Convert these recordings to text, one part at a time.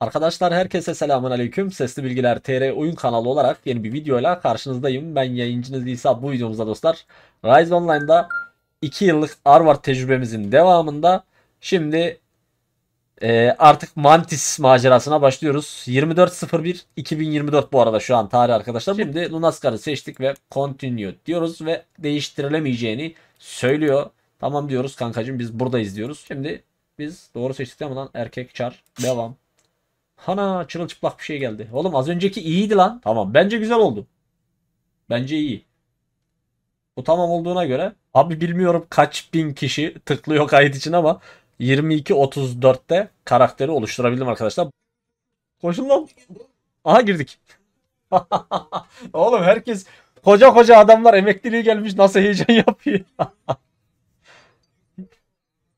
Arkadaşlar herkese selamun aleyküm. Sesli Bilgiler TR oyun kanalı olarak yeni bir videoyla karşınızdayım. Ben yayıncınız İsa bu videomuzda dostlar. Rise Online'da 2 yıllık Arvar tecrübemizin devamında şimdi e, artık Mantis macerasına başlıyoruz. 24.01.2024 bu arada şu an tarih arkadaşlar. Şimdi Lunaskar'ı seçtik ve continue diyoruz ve değiştirilemeyeceğini söylüyor. Tamam diyoruz kankacım biz buradayız diyoruz. Şimdi biz doğru seçtik ama lan erkek çar devam. Hana çırılçıplak bir şey geldi. Oğlum az önceki iyiydi lan. Tamam bence güzel oldu. Bence iyi. Bu tamam olduğuna göre abi bilmiyorum kaç bin kişi tıklıyor kayıt için ama 22-34'te karakteri oluşturabildim arkadaşlar. Koşun lan. Aha girdik. Oğlum herkes koca koca adamlar emekliliğe gelmiş nasıl heyecan yapıyor.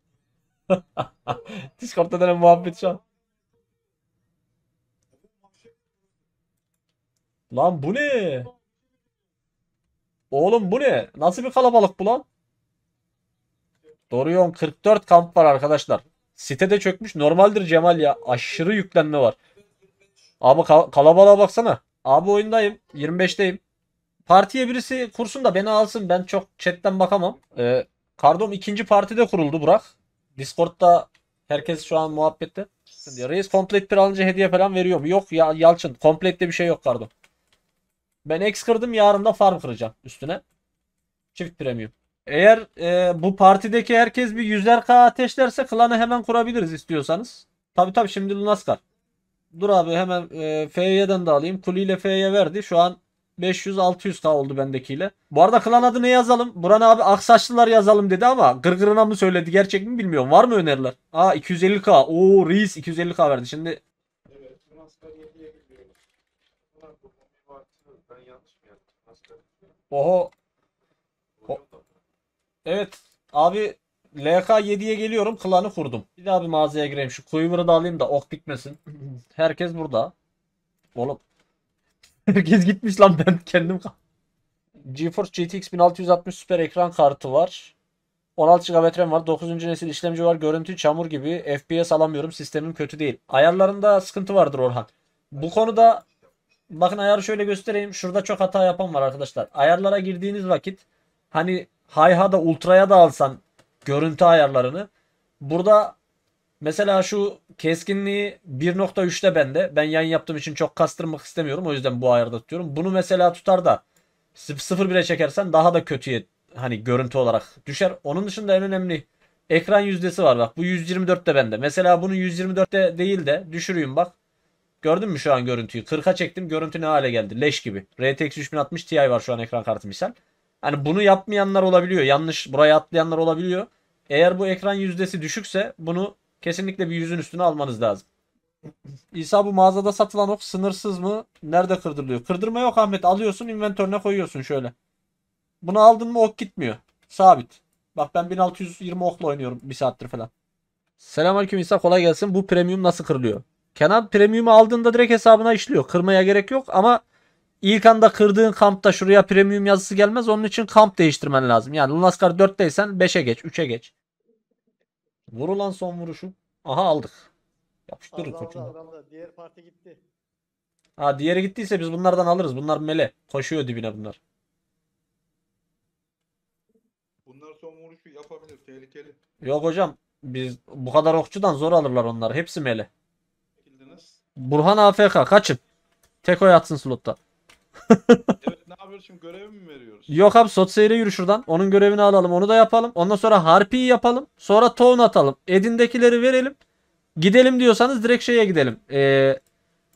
Discord'da denen muhabbet şu an. Lan bu ne? Oğlum bu ne? Nasıl bir kalabalık bu lan? Dorion 44 kamp var arkadaşlar. Sitede çökmüş. Normaldir Cemal ya. Aşırı yüklenme var. Abi kal kalabalığa baksana. Abi oyundayım. 25'teyim. Partiye birisi kursun da beni alsın. Ben çok chatten bakamam. Ee, Kardom ikinci partide kuruldu Burak. Discord'da herkes şu an muhabbette. Reis complete bir alınca hediye falan veriyorum. Yok ya Yalçın. Complete'de bir şey yok Kardom. Ben X kırdım yarın da farm kıracağım üstüne. Çift premium. Eğer e, bu partideki herkes bir yüzler k ateşlerse klanı hemen kurabiliriz istiyorsanız. Tabi tabi şimdi Lunaskar. Dur abi hemen e, F'ye'den de alayım. kuliyle ile F'ye verdi. Şu an 500-600 k oldu bendekiyle. Bu arada klan adı ne yazalım? Buran abi Aksaçlılar yazalım dedi ama gırgırına mı söyledi gerçek mi bilmiyorum. Var mı öneriler? Aa 250k. Oo Reis 250k verdi. Şimdi evet, Oho. O- Evet. Abi LK7'ye geliyorum. Klanı kurdum. Bir daha bir mağazaya gireyim. Şu Quiver'ı da alayım da ok bitmesin. Herkes burada. Oğlum. Herkes gitmiş lan ben kendim GeForce GTX 1660 süper ekran kartı var. 16 GB RAM var. 9. nesil işlemci var. Görüntü çamur gibi. FPS alamıyorum. Sistemim kötü değil. Ayarlarında sıkıntı vardır Orhan. Bu konuda Bakın ayarı şöyle göstereyim. Şurada çok hata yapan var arkadaşlar. Ayarlara girdiğiniz vakit hani hi da ultra'ya da alsan görüntü ayarlarını. Burada mesela şu keskinliği 1.3'te bende. Ben yayın yaptığım için çok kastırmak istemiyorum. O yüzden bu ayarda tutuyorum. Bunu mesela tutar da 0.1'e çekersen daha da kötüye hani görüntü olarak düşer. Onun dışında en önemli ekran yüzdesi var bak. Bu 124'te bende. Mesela bunu 124'te değil de düşüreyim bak. Gördün mü şu an görüntüyü? 40'a çektim görüntü ne hale geldi? Leş gibi. RTX 3060 Ti var şu an ekran kartı misal. Hani bunu yapmayanlar olabiliyor. Yanlış buraya atlayanlar olabiliyor. Eğer bu ekran yüzdesi düşükse bunu kesinlikle bir yüzün üstüne almanız lazım. İsa bu mağazada satılan ok sınırsız mı? Nerede kırdırılıyor? Kırdırma yok Ahmet. Alıyorsun inventörüne koyuyorsun şöyle. Bunu aldın mı ok gitmiyor. Sabit. Bak ben 1620 okla oynuyorum bir saattir falan. Selamünaleyküm İsa kolay gelsin. Bu premium nasıl kırılıyor? Kenan premium'u aldığında direkt hesabına işliyor. Kırmaya gerek yok ama ilk anda kırdığın kampta şuraya premium yazısı gelmez. Onun için kamp değiştirmen lazım. Yani Lunaskar 4'teysen 5'e geç, 3'e geç. Vurulan son vuruşu. Aha aldık. Yapıştırır koçum. Diğer parti gitti. Ha diğeri gittiyse biz bunlardan alırız. Bunlar mele. Koşuyor dibine bunlar. Bunlar son vuruşu yapabilir. Tehlikeli. Yok hocam. Biz bu kadar okçudan zor alırlar onları. Hepsi mele. Burhan AFK kaçın. Teko yatsın slotta. evet ne yapıyoruz şimdi görev mi veriyoruz? Yok abi sot seyre yürü şuradan. Onun görevini alalım onu da yapalım. Ondan sonra Harpi'yi yapalım. Sonra Town atalım. Edin'dekileri verelim. Gidelim diyorsanız direkt şeye gidelim. Ee,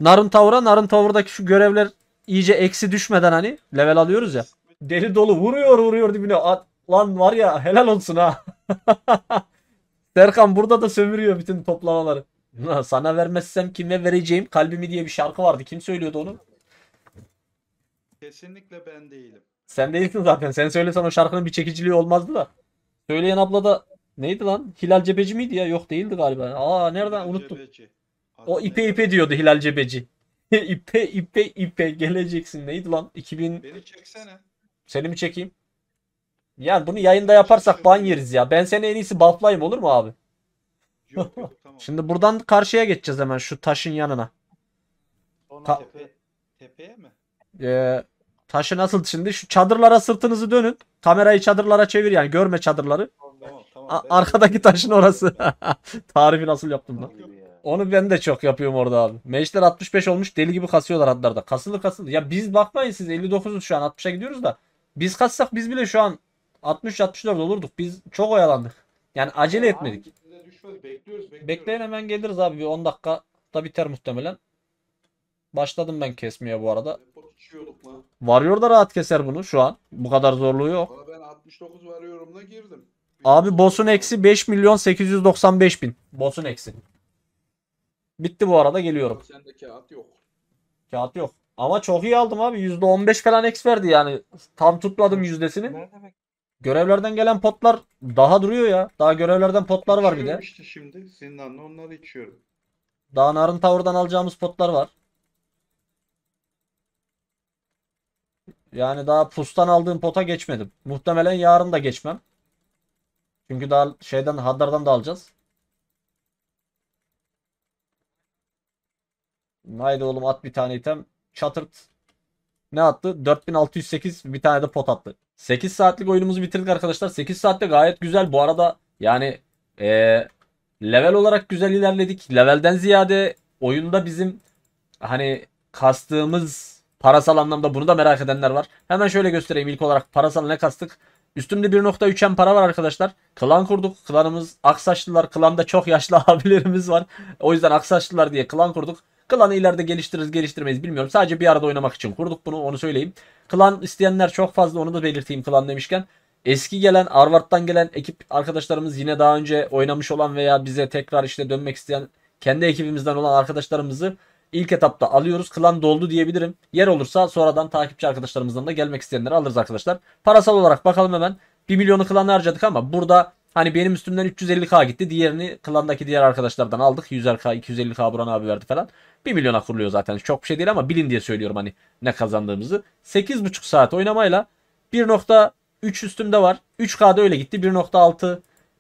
Narın Tavra, Narın Tavra'daki şu görevler iyice eksi düşmeden hani level alıyoruz ya. Deli dolu vuruyor vuruyor dibine. At, lan var ya helal olsun ha. Serkan burada da sömürüyor bütün toplamaları. Sana vermezsem kime vereceğim kalbimi diye bir şarkı vardı. Kim söylüyordu onu? Kesinlikle ben değilim. Sen değilsin zaten. Sen söylesen o şarkının bir çekiciliği olmazdı da. Söyleyen abla da neydi lan? Hilal Cebeci miydi ya? Yok değildi galiba. Aa nereden Hilal unuttum. O ipe ipe diyordu Hilal Cebeci. ipe ipe ipe geleceksin. Neydi lan? 2000 Beni çeksene. seni mi çekeyim? Yani bunu yayında yaparsak ban yeriz ya. Ben seni en iyisi bufflayayım olur mu abi? tamam. Şimdi buradan karşıya geçeceğiz hemen şu taşın yanına. Sonra tepe, tepeye mi? Ee, taşı nasıl şimdi? Şu çadırlara sırtınızı dönün. Kamerayı çadırlara çevir yani görme çadırları. Tamam tamam. A- arkadaki taşın orası. Tarifi nasıl yaptım lan? Onu ben de çok yapıyorum orada abi. Mecler 65 olmuş deli gibi kasıyorlar adlarda. Kasılı kasılı. Ya biz bakmayın siz 59'uz şu an 60'a gidiyoruz da. Biz kassak biz bile şu an 60-64 olurduk. Biz çok oyalandık. Yani acele etmedik. Bekliyoruz, bekliyoruz. Bekleyin hemen geliriz abi. Bir 10 dakika da biter muhtemelen. Başladım ben kesmeye bu arada. Varıyor da rahat keser bunu şu an. Bu kadar zorluğu yok. Ben 69 varıyorumla girdim. Abi boss'un eksi 5 milyon 895 bin. Boss'un eksi. Bitti bu arada geliyorum. Sende kağıt yok. Kağıt yok. Ama çok iyi aldım abi. %15 falan eks verdi yani. Tam tutmadım yüzdesini. Nerede Görevlerden gelen potlar daha duruyor ya. Daha görevlerden potlar var bir de. İçiyorum işte şimdi zindanla onları içiyorum. Daha Narın Tower'dan alacağımız potlar var. Yani daha pustan aldığım pota geçmedim. Muhtemelen yarın da geçmem. Çünkü daha şeyden Haddar'dan da alacağız. Haydi oğlum at bir tane item. Çatırt. Ne attı? 4608 bir tane de pot attı. 8 saatlik oyunumuzu bitirdik arkadaşlar. 8 saatte gayet güzel. Bu arada yani ee, level olarak güzel ilerledik. Levelden ziyade oyunda bizim hani kastığımız parasal anlamda bunu da merak edenler var. Hemen şöyle göstereyim ilk olarak parasal ne kastık. Üstümde 1.3M para var arkadaşlar. Klan kurduk. Klanımız Aksaçlılar. Klanda çok yaşlı abilerimiz var. O yüzden Aksaçlılar diye klan kurduk. Klanı ileride geliştiririz geliştirmeyiz bilmiyorum. Sadece bir arada oynamak için kurduk bunu onu söyleyeyim. Klan isteyenler çok fazla onu da belirteyim klan demişken. Eski gelen Arvard'dan gelen ekip arkadaşlarımız yine daha önce oynamış olan veya bize tekrar işte dönmek isteyen kendi ekibimizden olan arkadaşlarımızı ilk etapta alıyoruz. Klan doldu diyebilirim. Yer olursa sonradan takipçi arkadaşlarımızdan da gelmek isteyenleri alırız arkadaşlar. Parasal olarak bakalım hemen. 1 milyonu klan harcadık ama burada Hani benim üstümden 350k gitti. Diğerini klandaki diğer arkadaşlardan aldık. 100 100'er 250k Buran abi verdi falan. 1 milyona kuruluyor zaten. Çok bir şey değil ama bilin diye söylüyorum hani ne kazandığımızı. 8,5 saat oynamayla 1.3 üstümde var. 3k'da öyle gitti. 1.6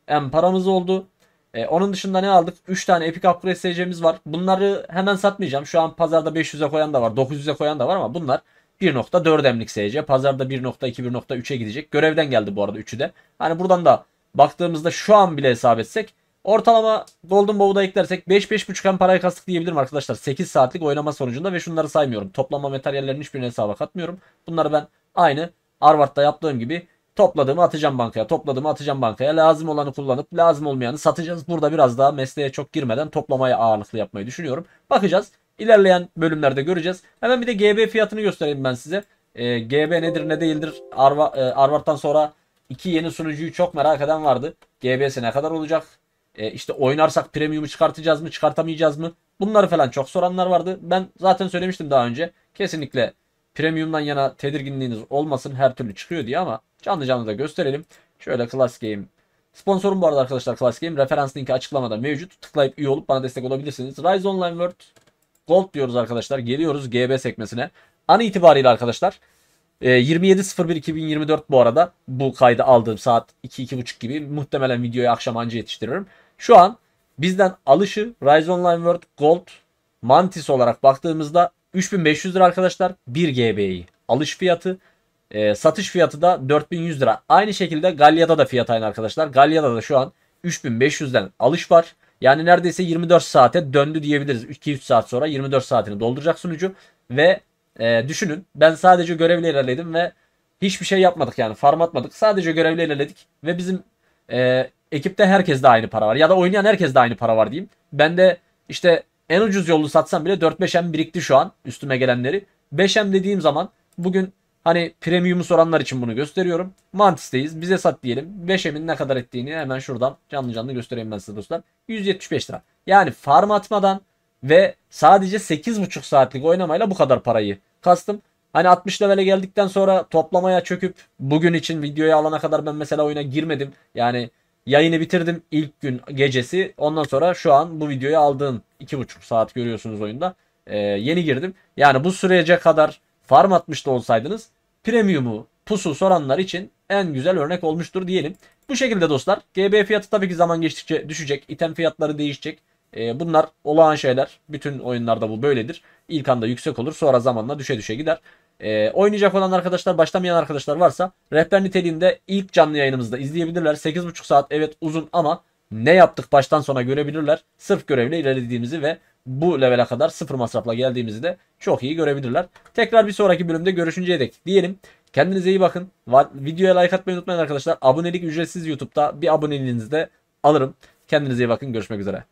M paramız oldu. Ee, onun dışında ne aldık? 3 tane Epic Upgrade SC'miz var. Bunları hemen satmayacağım. Şu an pazarda 500'e koyan da var. 900'e koyan da var ama bunlar 1.4 M'lik SC. Pazarda 1.2, 1.3'e gidecek. Görevden geldi bu arada 3'ü de. Hani buradan da baktığımızda şu an bile hesap etsek ortalama Golden Bow'u da eklersek 5-5.5M parayı kastık diyebilirim arkadaşlar. 8 saatlik oynama sonucunda ve şunları saymıyorum. Toplama materyallerin hiçbirini hesaba katmıyorum. Bunları ben aynı Arvard'da yaptığım gibi topladığımı atacağım bankaya, topladığımı atacağım bankaya. Lazım olanı kullanıp lazım olmayanı satacağız. Burada biraz daha mesleğe çok girmeden toplamaya ağırlıklı yapmayı düşünüyorum. Bakacağız. İlerleyen bölümlerde göreceğiz. Hemen bir de GB fiyatını göstereyim ben size. E, ee, GB nedir ne değildir? Arva, e, Arvard'dan sonra İki yeni sunucuyu çok merak eden vardı. GBS ne kadar olacak? E, işte oynarsak premium'u çıkartacağız mı çıkartamayacağız mı? Bunları falan çok soranlar vardı. Ben zaten söylemiştim daha önce. Kesinlikle premium'dan yana tedirginliğiniz olmasın her türlü çıkıyor diye ama canlı canlı da gösterelim. Şöyle Class Game Sponsorum bu arada arkadaşlar Class Game. Referans linki açıklamada mevcut. Tıklayıp üye olup bana destek olabilirsiniz. Rise Online World Gold diyoruz arkadaşlar. Geliyoruz GB sekmesine. An itibariyle arkadaşlar e, ee, 27.01.2024 bu arada bu kaydı aldığım saat 2-2.30 gibi muhtemelen videoyu akşam anca yetiştiririm. Şu an bizden alışı Rise Online World Gold Mantis olarak baktığımızda 3500 lira arkadaşlar 1 GB'yi alış fiyatı. E, satış fiyatı da 4100 lira. Aynı şekilde Galya'da da fiyat aynı arkadaşlar. Galya'da da şu an 3500'den alış var. Yani neredeyse 24 saate döndü diyebiliriz. 2-3 saat sonra 24 saatini dolduracak sunucu ve e, düşünün ben sadece görevle ilerledim ve hiçbir şey yapmadık yani farm atmadık. Sadece görevle ilerledik ve bizim e, ekipte herkes de aynı para var. Ya da oynayan herkes de aynı para var diyeyim. Ben de işte en ucuz yolunu satsam bile 4-5M birikti şu an üstüme gelenleri. 5M dediğim zaman bugün hani premium'u soranlar için bunu gösteriyorum. Mantis'teyiz bize sat diyelim. 5M'in ne kadar ettiğini hemen şuradan canlı canlı göstereyim ben size dostlar. 175 lira. Yani farm atmadan ve sadece 8,5 saatlik oynamayla bu kadar parayı kastım. Hani 60 levele geldikten sonra toplamaya çöküp bugün için videoyu alana kadar ben mesela oyuna girmedim. Yani yayını bitirdim ilk gün gecesi. Ondan sonra şu an bu videoyu aldığım 2,5 saat görüyorsunuz oyunda. Ee, yeni girdim. Yani bu sürece kadar farm atmış da olsaydınız premiumu pusu soranlar için en güzel örnek olmuştur diyelim. Bu şekilde dostlar. GB fiyatı tabii ki zaman geçtikçe düşecek. item fiyatları değişecek. E, bunlar olağan şeyler. Bütün oyunlarda bu böyledir. İlk anda yüksek olur sonra zamanla düşe düşe gider. E, oynayacak olan arkadaşlar, başlamayan arkadaşlar varsa rehber niteliğinde ilk canlı yayınımızda izleyebilirler. 8,5 saat evet uzun ama ne yaptık baştan sona görebilirler. Sırf görevle ilerlediğimizi ve bu levele kadar sıfır masrafla geldiğimizi de çok iyi görebilirler. Tekrar bir sonraki bölümde görüşünceye dek diyelim. Kendinize iyi bakın. Videoya like atmayı unutmayın arkadaşlar. Abonelik ücretsiz YouTube'da bir aboneliğinizi de alırım. Kendinize iyi bakın. Görüşmek üzere.